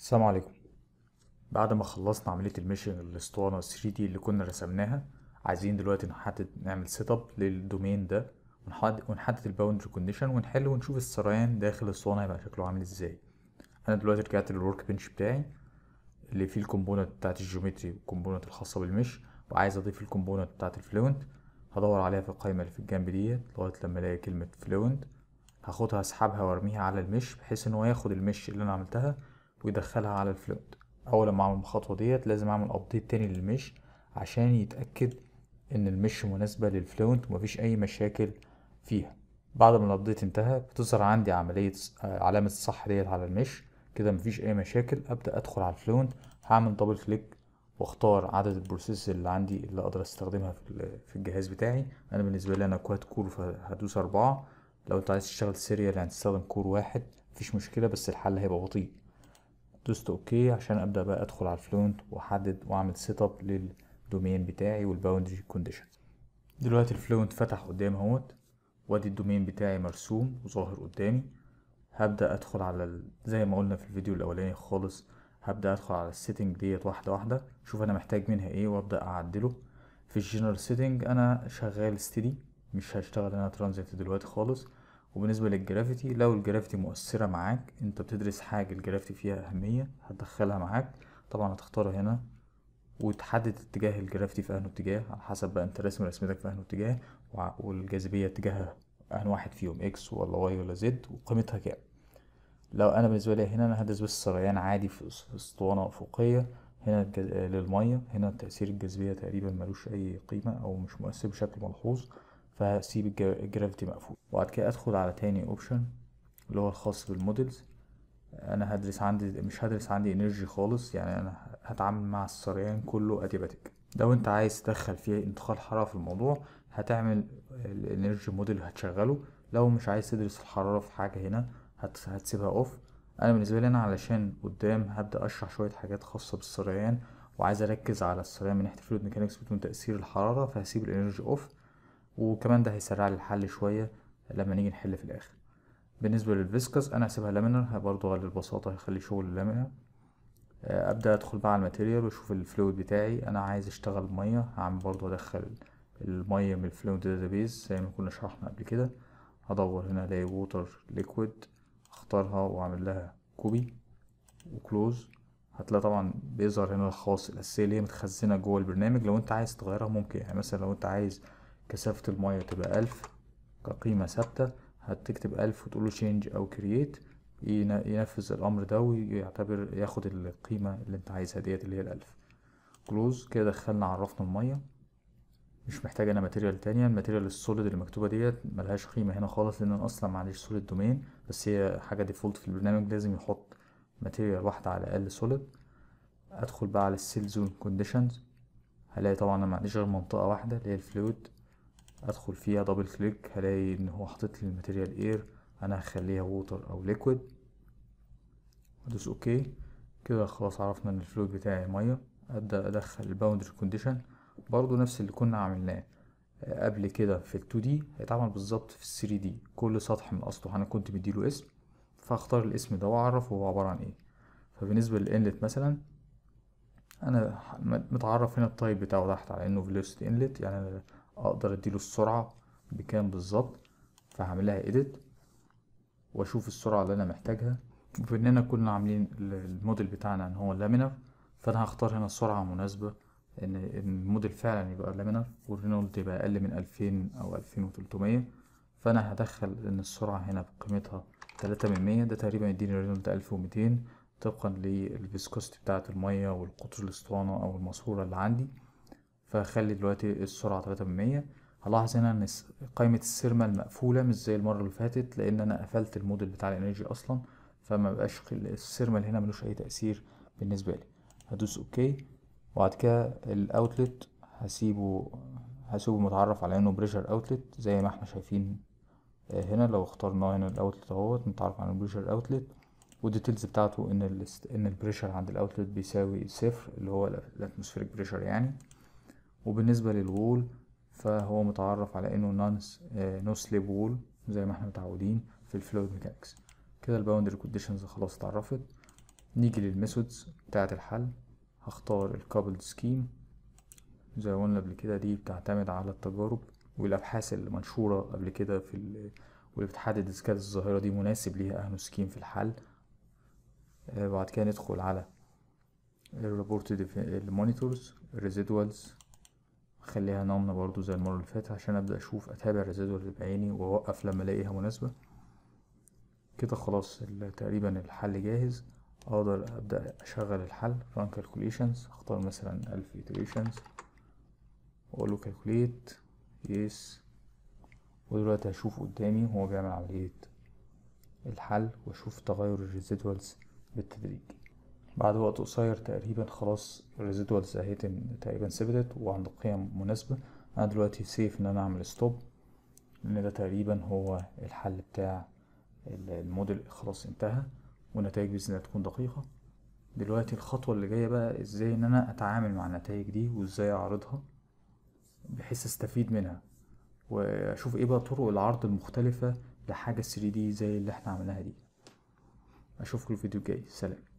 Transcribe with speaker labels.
Speaker 1: السلام عليكم بعد ما خلصنا عملية الميشن الاسطوانة 3 دي اللي كنا رسمناها عايزين دلوقتي نحدد نعمل سيت اب للدومين ده ونحدد ونحدد الباوندري كونديشن ونحل ونشوف السريان داخل الاسطوانة هيبقى شكله عامل ازاي انا دلوقتي رجعت للورك بنش بتاعي اللي فيه الكومبوننت بتاعت الجيومتري والكومبوننت الخاصة بالمش وعايز اضيف الكومبوننت بتاعت الفلوينت هدور عليها في القايمة اللي في الجنب ديت لغاية لما الاقي كلمة فلوينت هاخدها اسحبها وارميها على المش بحيث ان هو ياخد المش اللي انا عملتها ويدخلها على الفلوت اول ما اعمل الخطوه ديت لازم اعمل ابديت تاني للمش عشان يتاكد ان المش مناسبه للفلونت ومفيش اي مشاكل فيها بعد ما الابديت انتهى بتظهر عندي عمليه علامه الصح ديت على المش كده مفيش اي مشاكل ابدا ادخل على الفلونت هعمل دبل كليك واختار عدد البروسيس اللي عندي اللي اقدر استخدمها في الجهاز بتاعي انا بالنسبه لي انا كواد كور فهدوس أربعة لو انت عايز تشتغل سيريال هتستخدم كور واحد مفيش مشكله بس الحل هيبقى بطيء دوست اوكي عشان ابدا بقى ادخل على الفلونت واحدد واعمل سيت اب للدومين بتاعي والباوندري كونديشنز دلوقتي الفلونت فتح قدامي اهوت وادي الدومين بتاعي مرسوم وظاهر قدامي هبدا ادخل على ال... زي ما قلنا في الفيديو الاولاني خالص هبدا ادخل على السيتنج ديت واحده واحده شوف انا محتاج منها ايه وابدا اعدله في الجنرال سيتنج انا شغال ستيدي مش هشتغل انا ترانزيت دلوقتي خالص وبالنسبة للجرافيتي لو الجرافيتي مؤثرة معاك انت بتدرس حاجة الجرافيتي فيها أهمية هتدخلها معاك طبعا هتختارها هنا وتحدد اتجاه الجرافيتي في انه اتجاه على حسب بقى انت راسم رسمتك في انه اتجاه والجاذبية اتجاهها انه واحد فيهم اكس ولا واي ولا زد وقيمتها كام لو انا بالنسبة لي هنا انا هدرس بس سريان عادي في اسطوانة افقية هنا للمية هنا تأثير الجاذبية تقريبا ملوش أي قيمة أو مش مؤثر بشكل ملحوظ فهسيب الجرافيتي مقفول وبعد كده ادخل على تاني اوبشن اللي هو الخاص بالمودلز انا هدرس عندي مش هدرس عندي انرجي خالص يعني انا هتعامل مع السريان كله اديباتيك لو انت عايز تدخل فيه انتقال حراره في الموضوع هتعمل الانرجي موديل هتشغله لو مش عايز تدرس الحراره في حاجه هنا هتسيبها اوف انا بالنسبه لي انا علشان قدام هبدا اشرح شويه حاجات خاصه بالسريان وعايز اركز على السريان من ناحيه فلويد ميكانكس بدون تاثير الحراره فهسيب الانرجي اوف وكمان ده هيسرع لي الحل شويه لما نيجي نحل في الاخر بالنسبه للفيسكس انا هسيبها لامينر برضه للبساطه هيخلي شغل لامينر آه، ابدا ادخل بقى على الماتيريال واشوف الفلويد بتاعي انا عايز اشتغل ميه هعمل برضه ادخل الميه من الفلويد داتابيز زي ما كنا شرحنا قبل كده هدور هنا الاقي ووتر ليكويد اختارها واعمل لها كوبي وكلوز هتلاقي طبعا بيظهر هنا الخاص الاساسيه اللي هي متخزنه جوه البرنامج لو انت عايز تغيرها ممكن يعني مثلا لو انت عايز كثافة المية تبقى ألف كقيمة ثابتة هتكتب ألف وتقول له change أو create ينفذ الأمر ده ويعتبر ياخد القيمة اللي أنت عايزها ديت اللي هي الألف كلوز كده دخلنا عرفنا المية مش محتاج أنا ماتيريال تانية الماتيريال السوليد اللي مكتوبة ديت ملهاش قيمة هنا خالص لأن أنا أصلا معنديش سوليد دومين بس هي حاجة ديفولت في البرنامج لازم يحط ماتيريال واحدة على الأقل سوليد أدخل بقى على السيل زون كونديشنز هلاقي طبعا أنا معنديش غير منطقة واحدة اللي هي الفلويد ادخل فيها دبل كليك هلاقي ان هو حاطط لي الماتيريال اير انا هخليها ووتر او ليكويد ادوس اوكي كده خلاص عرفنا ان الفلويد بتاعي ميه ابدا ادخل الباوندري كونديشن برضو نفس اللي كنا عملناه قبل كده في ال 2 دي هيتعمل بالظبط في ال 3 دي كل سطح من اسطح انا كنت مديله اسم فاختار الاسم ده واعرف هو عباره عن ايه فبالنسبه للانلت مثلا انا متعرف هنا التايب بتاعه تحت على انه فيلوسيتي انلت يعني اقدر اديله السرعة بكام بالظبط فهعملها ايديت واشوف السرعة اللي انا محتاجها وبأننا كنا عاملين الموديل بتاعنا ان هو لامينر فانا هختار هنا السرعه مناسبة ان الموديل فعلا يبقى لامينر والرينولد يبقى اقل من الفين او الفين وتلتمية فانا هدخل ان السرعة هنا بقيمتها تلاتة من مية ده تقريبا يديني رينولد الف وميتين طبقا للفيسكوستي بتاعة المية والقطر الاسطوانة او الماسورة اللي عندي فخلي دلوقتي السرعة تلاتة بالمية هلاحظ هنا ان قائمة السيرما المقفولة مش زي المرة اللي فاتت لان انا قفلت الموديل بتاع الانرجي اصلا فما بقاش السيرما اللي هنا ملوش اي تأثير بالنسبة لي هدوس اوكي وبعد كده الاوتلت هسيبه هسيبه متعرف على انه بريشر اوتلت زي ما احنا شايفين آه، هنا لو اخترناه هنا الاوتلت اهوت نتعرف على البريشر اوتلت والديتيلز بتاعته ان ان البريشر عند الاوتلت بيساوي صفر اللي هو الاتموسفيريك بريشر يعني وبالنسبة للوول فهو متعرف على انه نانس نو سليب وول زي ما احنا متعودين في الفلويد ميكانكس كده الباوندري كونديشنز خلاص اتعرفت نيجي للميثودز بتاعة الحل هختار الكابلد سكيم زي ما قلنا قبل كده دي بتعتمد على التجارب والابحاث المنشوره قبل كده في ال... واللي بتحدد اذا كانت الظاهرة دي مناسب ليها اهم سكيم في الحل آه، بعد كده ندخل على الريبورت المونيتورز الريزيدوالز خليها نومنا برضو زي المرة اللي فاتت عشان ابدأ اشوف اتابع الرesidual اللي بعيني واوقف لما الاقيها مناسبة كده خلاص تقريبا الحل جاهز اقدر ابدأ اشغل الحل run calculations اختار مثلا الف iterations واقول له calculate yes ودلوقتي هشوف قدامي هو بيعمل عملية الحل واشوف تغير الريزيدوالز بالتدريج بعد وقت قصير تقريبا خلاص الريزيدوالز اهي تقريبا ثبتت وعند قيم مناسبة انا دلوقتي سيف ان انا اعمل ستوب لان ده تقريبا هو الحل بتاع الموديل خلاص انتهى والنتائج باذن الله تكون دقيقة دلوقتي الخطوة اللي جاية بقى ازاي ان انا اتعامل مع النتائج دي وازاي اعرضها بحيث استفيد منها واشوف ايه بقى طرق العرض المختلفة لحاجة 3D زي اللي احنا عملناها دي اشوفكم الفيديو الجاي سلام